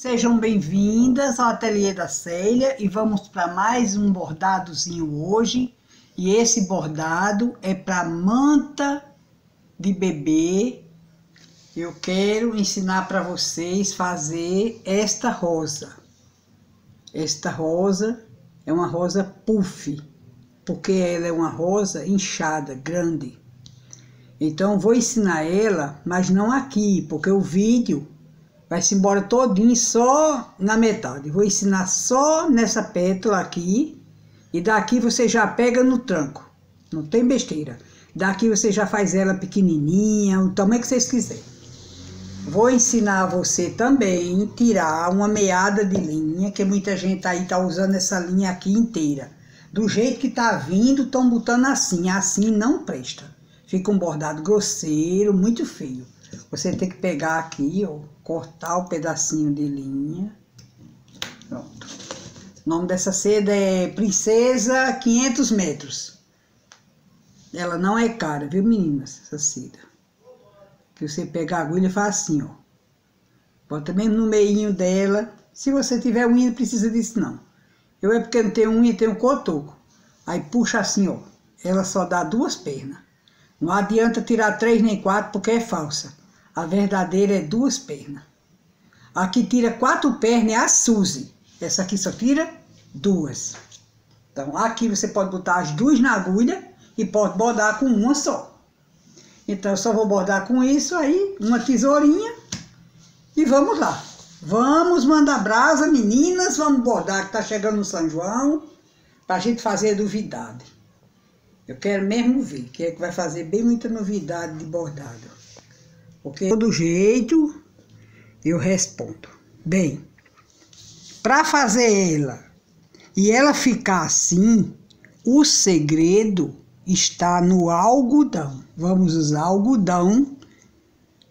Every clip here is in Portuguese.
Sejam bem-vindas ao Ateliê da Célia e vamos para mais um bordadozinho hoje. E esse bordado é para manta de bebê. Eu quero ensinar para vocês fazer esta rosa. Esta rosa é uma rosa puff, porque ela é uma rosa inchada, grande. Então vou ensinar ela, mas não aqui, porque o vídeo Vai-se embora todinho só na metade. Vou ensinar só nessa pétala aqui. E daqui você já pega no tranco. Não tem besteira. Daqui você já faz ela pequenininha, o tamanho que vocês quiserem. Vou ensinar você também tirar uma meada de linha, que muita gente aí tá usando essa linha aqui inteira. Do jeito que tá vindo, estão botando assim. Assim não presta. Fica um bordado grosseiro, muito feio. Você tem que pegar aqui, ó, cortar o pedacinho de linha. Pronto. O nome dessa seda é Princesa 500 metros. Ela não é cara, viu meninas, essa seda. Que você pega a agulha e faz assim, ó. Bota mesmo no meinho dela. Se você tiver unha, não precisa disso não. Eu é porque não tenho unha, tenho cotoco. Aí puxa assim, ó. Ela só dá duas pernas. Não adianta tirar três nem quatro porque é falsa. A verdadeira é duas pernas. A que tira quatro pernas é a Suzy. Essa aqui só tira duas. Então, aqui você pode botar as duas na agulha e pode bordar com uma só. Então, eu só vou bordar com isso aí, uma tesourinha. E vamos lá. Vamos mandar brasa, meninas. Vamos bordar que tá chegando no São João. Pra gente fazer novidade. Eu quero mesmo ver que é que vai fazer bem muita novidade de bordado. Todo jeito eu respondo. Bem, para fazer ela e ela ficar assim, o segredo está no algodão. Vamos usar algodão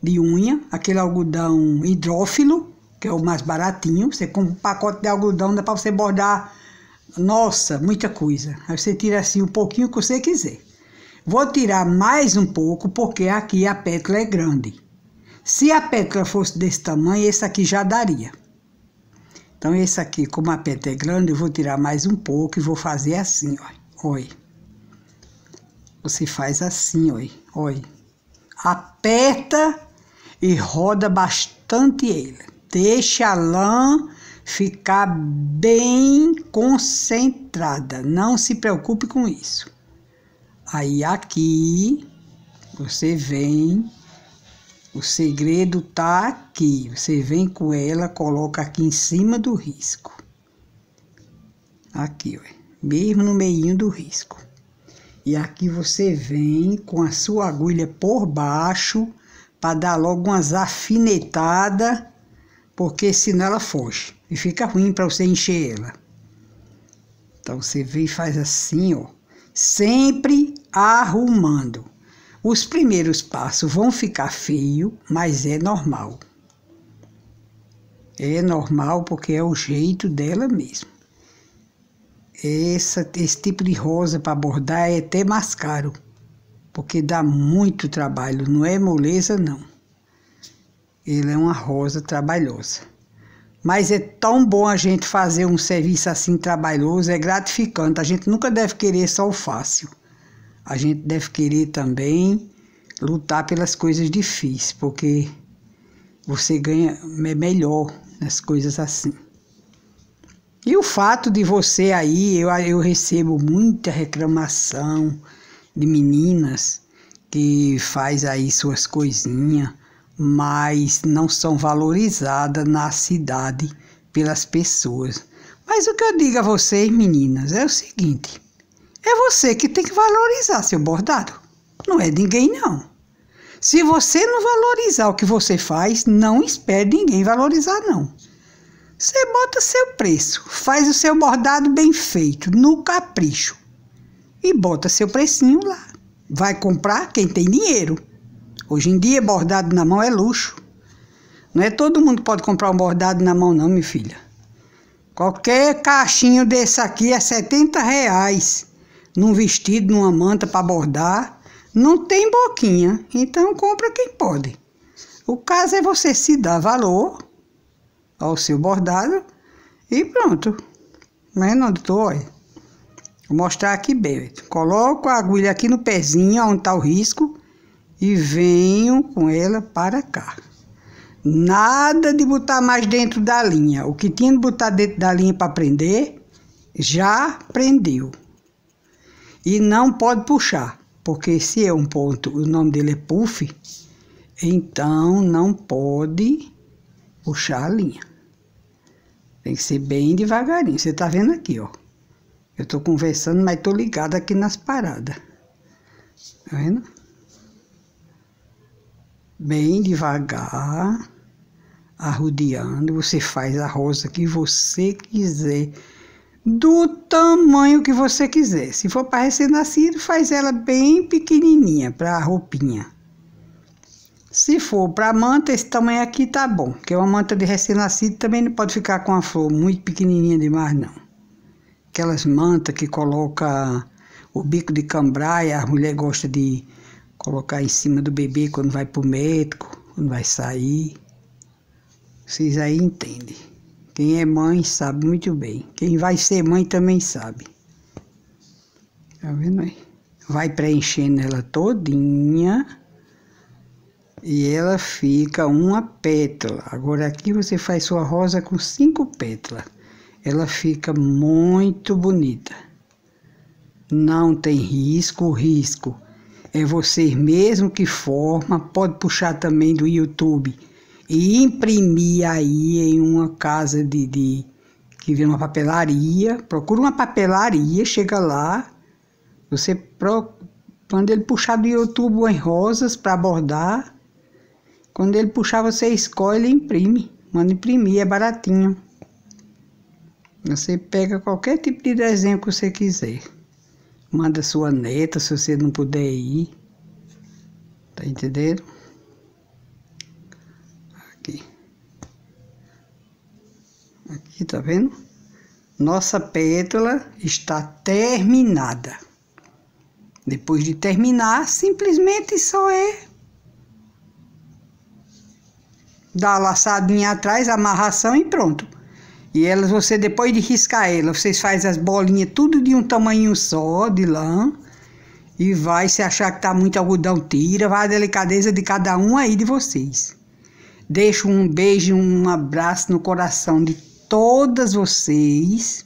de unha, aquele algodão hidrófilo, que é o mais baratinho. Você compra um pacote de algodão, dá para você bordar, nossa, muita coisa. Aí você tira assim um pouquinho que você quiser. Vou tirar mais um pouco, porque aqui a pétala é grande. Se a pétala fosse desse tamanho, esse aqui já daria. Então, esse aqui, como a pétala é grande, eu vou tirar mais um pouco e vou fazer assim, ó. Você faz assim, ó. oi. Aperta e roda bastante ele. Deixa a lã ficar bem concentrada. Não se preocupe com isso. Aí aqui você vem o segredo tá aqui. Você vem com ela, coloca aqui em cima do risco. Aqui, ó, mesmo no meio do risco. E aqui você vem com a sua agulha por baixo para dar logo umas afinetadas, porque senão ela foge e fica ruim para você encher ela. Então você vem e faz assim, ó, sempre arrumando. Os primeiros passos vão ficar feio, mas é normal. É normal porque é o jeito dela mesmo. Essa, esse tipo de rosa para bordar é até mais caro, porque dá muito trabalho, não é moleza não. Ele é uma rosa trabalhosa. Mas é tão bom a gente fazer um serviço assim trabalhoso, é gratificante. A gente nunca deve querer só o fácil a gente deve querer também lutar pelas coisas difíceis, porque você ganha é melhor nas coisas assim. E o fato de você aí, eu, eu recebo muita reclamação de meninas que faz aí suas coisinhas, mas não são valorizadas na cidade pelas pessoas. Mas o que eu digo a vocês, meninas, é o seguinte: é você que tem que valorizar seu bordado. Não é ninguém, não. Se você não valorizar o que você faz, não espere ninguém valorizar, não. Você bota seu preço, faz o seu bordado bem feito, no capricho. E bota seu precinho lá. Vai comprar quem tem dinheiro. Hoje em dia, bordado na mão é luxo. Não é todo mundo que pode comprar um bordado na mão, não, minha filha. Qualquer caixinho desse aqui é 70 reais num vestido, numa manta para bordar. Não tem boquinha, então compra quem pode. O caso é você se dar valor ao seu bordado e pronto. Mas não estou, olha. Vou mostrar aqui bem. Coloco a agulha aqui no pezinho, onde está o risco, e venho com ela para cá. Nada de botar mais dentro da linha. O que tinha de botar dentro da linha para prender, já prendeu. E não pode puxar, porque se é um ponto, o nome dele é puff, então não pode puxar a linha. Tem que ser bem devagarinho. Você tá vendo aqui, ó. Eu tô conversando, mas tô ligado aqui nas paradas. Tá vendo? Bem devagar, arrudeando. Você faz a rosa que você quiser do tamanho que você quiser. Se for para recém-nascido, faz ela bem pequenininha para a roupinha. Se for para manta, esse tamanho aqui tá bom, porque uma manta de recém-nascido também não pode ficar com a flor muito pequenininha demais, não. Aquelas mantas que coloca o bico de cambraia, a mulher gosta de colocar em cima do bebê quando vai para o médico, quando vai sair. Vocês aí entendem. Quem é mãe sabe muito bem. Quem vai ser mãe também sabe. Tá vendo aí? Vai preenchendo ela todinha e ela fica uma pétala. Agora aqui você faz sua rosa com cinco pétalas. Ela fica muito bonita. Não tem risco, o risco é você mesmo que forma, pode puxar também do YouTube e imprimir aí em uma casa de, de que vira uma papelaria, procura uma papelaria, chega lá, você pro, quando ele puxar do YouTube em rosas para bordar, quando ele puxar você escolhe e imprime, manda imprimir, é baratinho. Você pega qualquer tipo de desenho que você quiser. Manda sua neta, se você não puder ir. Tá entendendo? Aqui, tá vendo? Nossa pétala está terminada. Depois de terminar, simplesmente só é dar a laçadinha atrás, amarração e pronto. E elas, você depois de riscar ela, vocês fazem as bolinhas tudo de um tamanho só, de lã. E vai, se achar que tá muito algodão, tira. Vai a delicadeza de cada um aí de vocês. Deixo um beijo, um abraço no coração de todas vocês.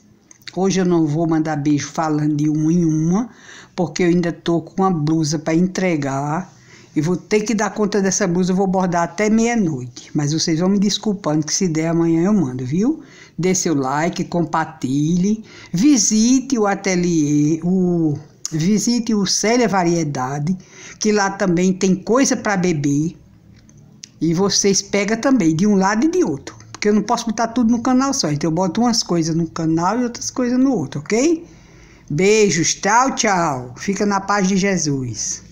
Hoje eu não vou mandar beijo falando de uma em uma, porque eu ainda tô com uma blusa para entregar. E vou ter que dar conta dessa blusa, eu vou bordar até meia-noite. Mas vocês vão me desculpando que se der amanhã eu mando, viu? Dê seu like, compartilhe, visite o ateliê, o visite o Célia Variedade, que lá também tem coisa para beber. E vocês pegam também de um lado e de outro. Porque eu não posso botar tudo no canal só. Então eu boto umas coisas no canal e outras coisas no outro, ok? Beijos, tchau, tchau. Fica na paz de Jesus.